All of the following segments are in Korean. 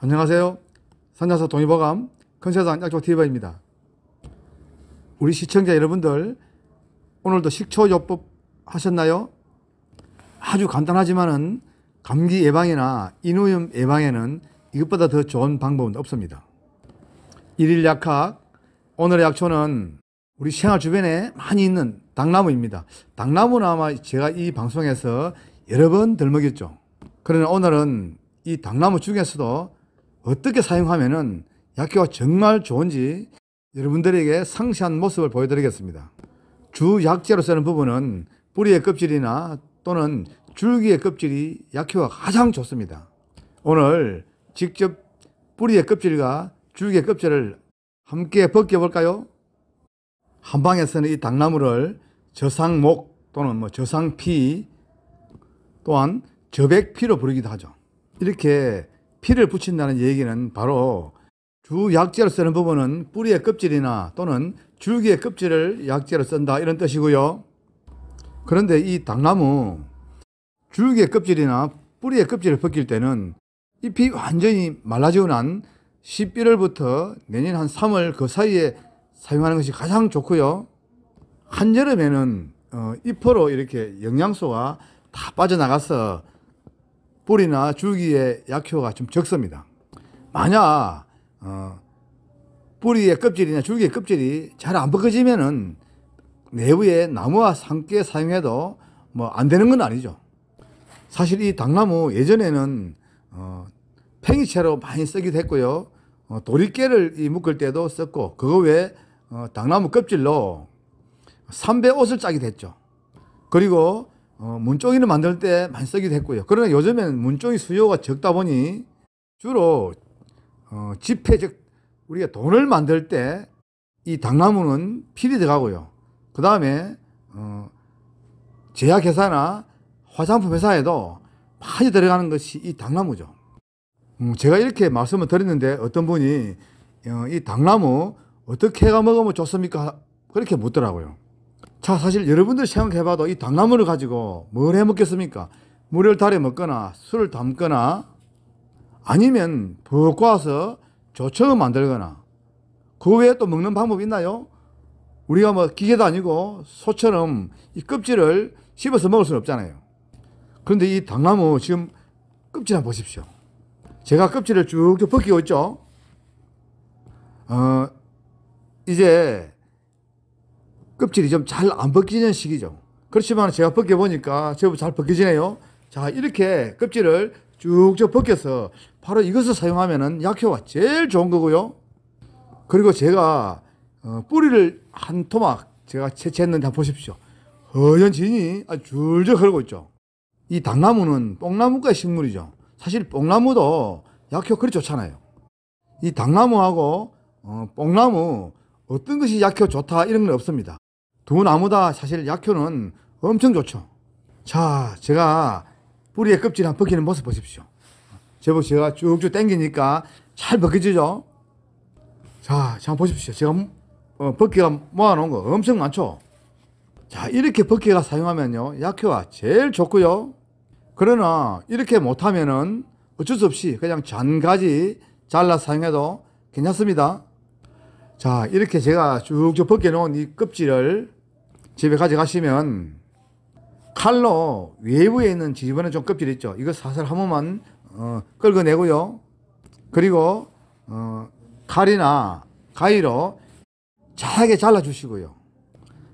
안녕하세요. 산자사 동의보감 큰세상 약조TV입니다. 우리 시청자 여러분들 오늘도 식초요법 하셨나요? 아주 간단하지만은 감기 예방이나 인후염 예방에는 이것보다 더 좋은 방법은 없습니다. 일일 약학 오늘의 약초는 우리 생활 주변에 많이 있는 당나무입니다. 당나무는 아마 제가 이 방송에서 여러 번 들먹였죠. 그러나 오늘은 이 당나무 중에서도 어떻게 사용하면 약효가 정말 좋은지 여러분들에게 상세한 모습을 보여드리겠습니다. 주약재로 쓰는 부분은 뿌리의 껍질이나 또는 줄기의 껍질이 약효가 가장 좋습니다. 오늘 직접 뿌리의 껍질과 줄기의 껍질을 함께 벗겨볼까요? 한방에서는 이 당나무를 저상목 또는 뭐 저상피 또한 저백피로 부르기도 하죠. 이렇게 피를 붙인다는 얘기는 바로 주약재로 쓰는 부분은 뿌리의 껍질이나 또는 줄기의 껍질을 약재로 쓴다 이런 뜻이고요. 그런데 이 당나무 줄기의 껍질이나 뿌리의 껍질을 벗길 때는 잎이 완전히 말라지고 난 11월부터 내년 한 3월 그 사이에 사용하는 것이 가장 좋고요. 한여름에는 어, 잎으로 이렇게 영양소가 다 빠져나가서 뿌리나 줄기의 약효가 좀 적습니다. 만약 어, 뿌리의 껍질이나 줄기의 껍질이 잘 안 벗겨지면은 내부에 나무와 함께 사용해도 뭐 안 되는 건 아니죠. 사실 이 당나무 예전에는 어, 팽이채로 많이 쓰기도 했고요. 어, 도리깨를 이 묶을 때도 썼고 그거 외에 어, 당나무 껍질로 삼배 옷을 짜기도 했죠. 그리고 어, 문종이를 만들 때 많이 쓰기도 했고요. 그러나 요즘엔 문종이 수요가 적다 보니 주로 어, 지폐 즉 우리가 돈을 만들 때 이 당나무는 필이 들어가고요. 그 다음에 어, 제약회사나 화장품 회사에도 많이 들어가는 것이 이 당나무죠. 음, 제가 이렇게 말씀을 드렸는데 어떤 분이 어, 이 당나무 어떻게 해가 먹으면 좋습니까? 그렇게 묻더라고요. 자, 사실 여러분들 생각해봐도 이 당나무를 가지고 뭘 해 먹겠습니까? 물을 달에 먹거나 술을 담거나 아니면 푹 꽈서 조청을 만들거나 그 외에 또 먹는 방법 있나요? 우리가 뭐 기계도 아니고 소처럼 이 껍질을 씹어서 먹을 수는 없잖아요. 그런데 이 당나무 지금 껍질 한번 보십시오. 제가 껍질을 쭉쭉 벗기고 있죠. 어, 이제 껍질이 좀 잘 안 벗기는 시기죠. 그렇지만 제가 벗겨보니까 제법 뭐 잘 벗겨지네요. 자, 이렇게 껍질을 쭉쭉 벗겨서 바로 이것을 사용하면 약효가 제일 좋은 거고요. 그리고 제가 어, 뿌리를 한 토막 제가 채취했는데 한번 보십시오. 허연 진이 줄줄 흐르고 있죠. 이 당나무는 뽕나무과 식물이죠. 사실 뽕나무도 약효 그리 좋잖아요. 이 당나무하고 어, 뽕나무 어떤 것이 약효 좋다 이런 건 없습니다. 두 나무다 사실 약효는 엄청 좋죠. 자, 제가 뿌리의 껍질 한 벗기는 모습 보십시오. 제법 제가 쭉쭉 당기니까 잘 벗겨지죠? 자, 자, 보십시오. 제가 어, 벗기가 모아놓은 거 엄청 많죠? 자, 이렇게 벗기가 사용하면요. 약효가 제일 좋고요. 그러나 이렇게 못하면은 어쩔 수 없이 그냥 잔가지 잘라 사용해도 괜찮습니다. 자, 이렇게 제가 쭉쭉 벗겨놓은 이 껍질을 집에 가져가시면 칼로 외부에 있는 지지번에 좀 껍질 있죠. 이거 사슬 한 번만 어, 끌어내고요. 그리고 어, 칼이나 가위로 잘게 잘라주시고요.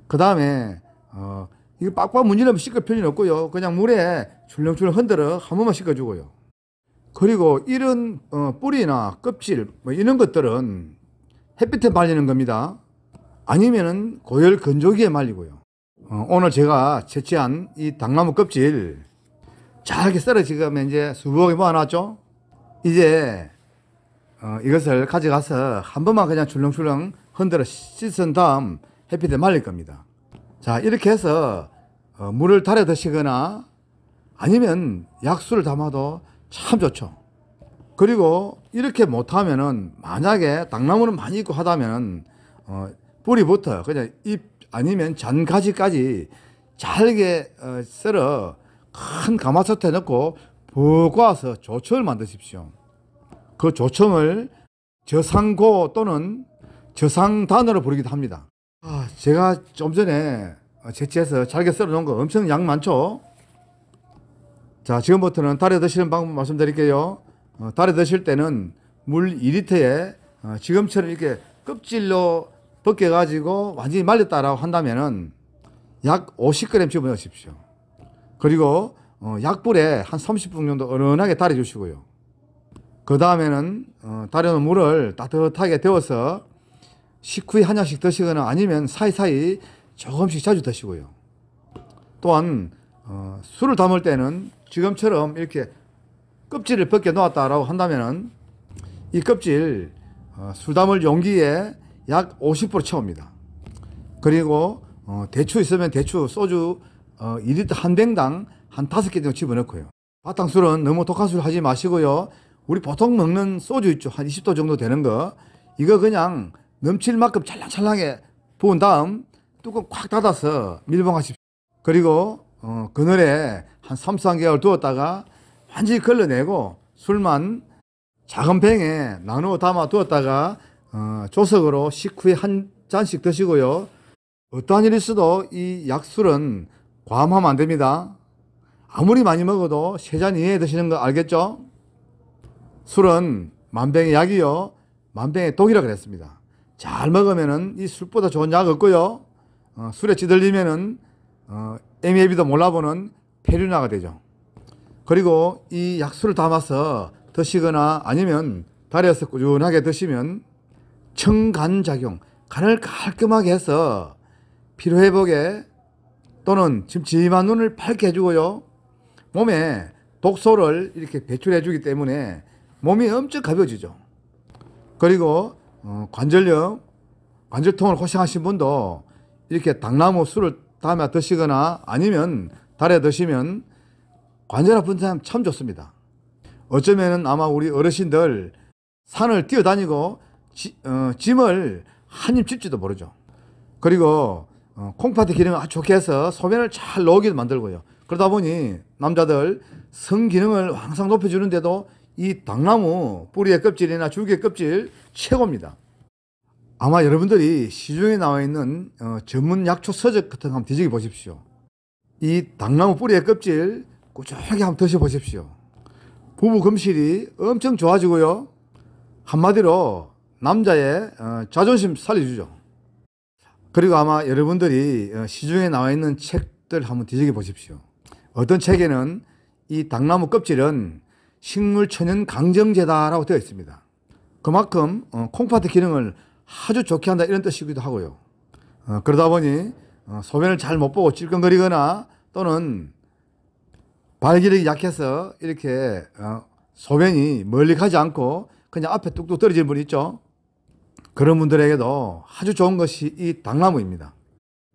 그 다음에 어, 이거 빡빡 문지르면 씻을 편요는 없고요. 그냥 물에 출렁출렁 흔들어 한 번만 씻어주고요. 그리고 이런 어, 뿌리나 껍질 뭐 이런 것들은 햇빛에 발리는 겁니다. 아니면은 고열 건조기에 말리고요. 어, 오늘 제가 채취한 이 당나무 껍질 잘게 썰어 지금 이제 수북에 모아놨죠? 뭐 이제 어, 이것을 가져가서 한 번만 그냥 출렁출렁 흔들어 씻은 다음 햇빛에 말릴 겁니다. 자, 이렇게 해서 어, 물을 달여 드시거나 아니면 약수를 담아도 참 좋죠. 그리고 이렇게 못하면은 만약에 당나무는 많이 있고 하다면은 어, 뿌리부터 그냥 잎 아니면 잔가지까지 잘게 어, 썰어 큰 가마솥에 넣고 부 구워서 조청을 만드십시오. 그 조청을 저상고 또는 저상단으로 부르기도 합니다. 아, 제가 좀 전에 채취해서 잘게 썰어 놓은 거 엄청 양 많죠? 자, 지금부터는 달에 드시는 방법 말씀드릴게요. 어, 달에 드실 때는 물 2리터에 어, 지금처럼 이렇게 껍질로 벗겨가지고 완전히 말렸다라고 한다면은 약 50g 집어넣으십시오. 그리고 어, 약불에 한 30분 정도 은은하게 달여주시고요. 그 다음에는 어, 달여놓은 물을 따뜻하게 데워서 식후에 한 잔씩 드시거나 아니면 사이사이 조금씩 자주 드시고요. 또한 어, 술을 담을 때는 지금처럼 이렇게 껍질을 벗겨 놓았다라고 한다면은 이 껍질 어, 술 담을 용기에 약50% 채웁니다. 그리고 어, 대추 있으면 대추 소주 어, 2리터 한 병당 한 다섯 개 정도 집어넣고요. 바탕술은 너무 독한 술 하지 마시고요. 우리 보통 먹는 소주 있죠. 한 20도 정도 되는 거. 이거 그냥 넘칠 만큼 찰랑찰랑해 부은 다음 뚜껑 꽉 닫아서 밀봉하십시오. 그리고 어, 그늘에 한 3, 4개월 두었다가 완전히 걸러내고 술만 작은 병에 나누어 담아 두었다가 어, 조석으로 식후에 한 잔씩 드시고요. 어떠한 일이 있어도 이 약술은 과음하면 안 됩니다. 아무리 많이 먹어도 세 잔 이내에 드시는 거 알겠죠? 술은 만병의 약이요. 만병의 독이라 그랬습니다. 잘 먹으면은 이 술보다 좋은 약 없고요. 어, 술에 찌들리면은 어, 애미애비도 몰라보는 폐륜화가 되죠. 그리고 이 약수를 담아서 드시거나 아니면 다리에서 꾸준하게 드시면 청간작용, 간을 깔끔하게 해서 피로회복에 또는 침지한 눈을 밝게 해주고요. 몸에 독소를 이렇게 배출해주기 때문에 몸이 엄청 가벼워지죠. 그리고 어, 관절염, 관절통을 호생하신 분도 이렇게 당나무 술을 담아 드시거나 아니면 달에 드시면 관절 아픈 사람 참 좋습니다. 어쩌면 아마 우리 어르신들 산을 뛰어다니고 지, 어, 짐을 한입 집지도 모르죠. 그리고 어, 콩팥의 기능을 아주 좋게 해서 소변을 잘 나오게 만들고요. 그러다 보니 남자들 성 기능을 항상 높여주는데도 이 당나무 뿌리의 껍질이나 줄기의 껍질 최고입니다. 아마 여러분들이 시중에 나와 있는 어, 전문 약초 서적 같은 거 한번 뒤지게 보십시오. 이 당나무 뿌리의 껍질 꾸준하게 한번 드셔보십시오. 부부 금실이 엄청 좋아지고요. 한마디로 남자의 어, 자존심 살려주죠. 그리고 아마 여러분들이 어, 시중에 나와 있는 책들 한번 뒤지게 보십시오. 어떤 책에는 이 당나무 껍질은 식물천연 강정제다라고 되어 있습니다. 그만큼 어, 콩팥의 기능을 아주 좋게 한다 이런 뜻이기도 하고요. 그러다 보니 소변을 잘 못 보고 찔끈거리거나 또는 발기력이 약해서 이렇게 소변이 멀리 가지 않고 그냥 앞에 뚝뚝 떨어지는 분이 있죠. 그런 분들에게도 아주 좋은 것이 이 당나무입니다.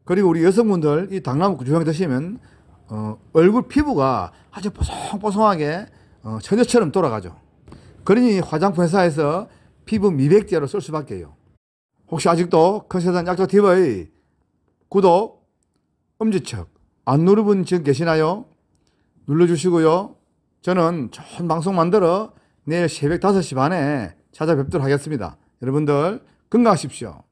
그리고 우리 여성분들 이 당나무 주방에 드시면 어, 얼굴 피부가 아주 뽀송뽀송하게 어, 천처럼 돌아가죠. 그러니 화장품 회사에서 피부 미백제로 쓸 수밖에요. 혹시 아직도 컨세단 약조 TV 구독, 엄지척 안 누르분 지금 계시나요? 눌러주시고요. 저는 좋은 방송 만들어 내일 새벽 5시 반에 찾아뵙도록 하겠습니다. 여러분들 건강하십시오.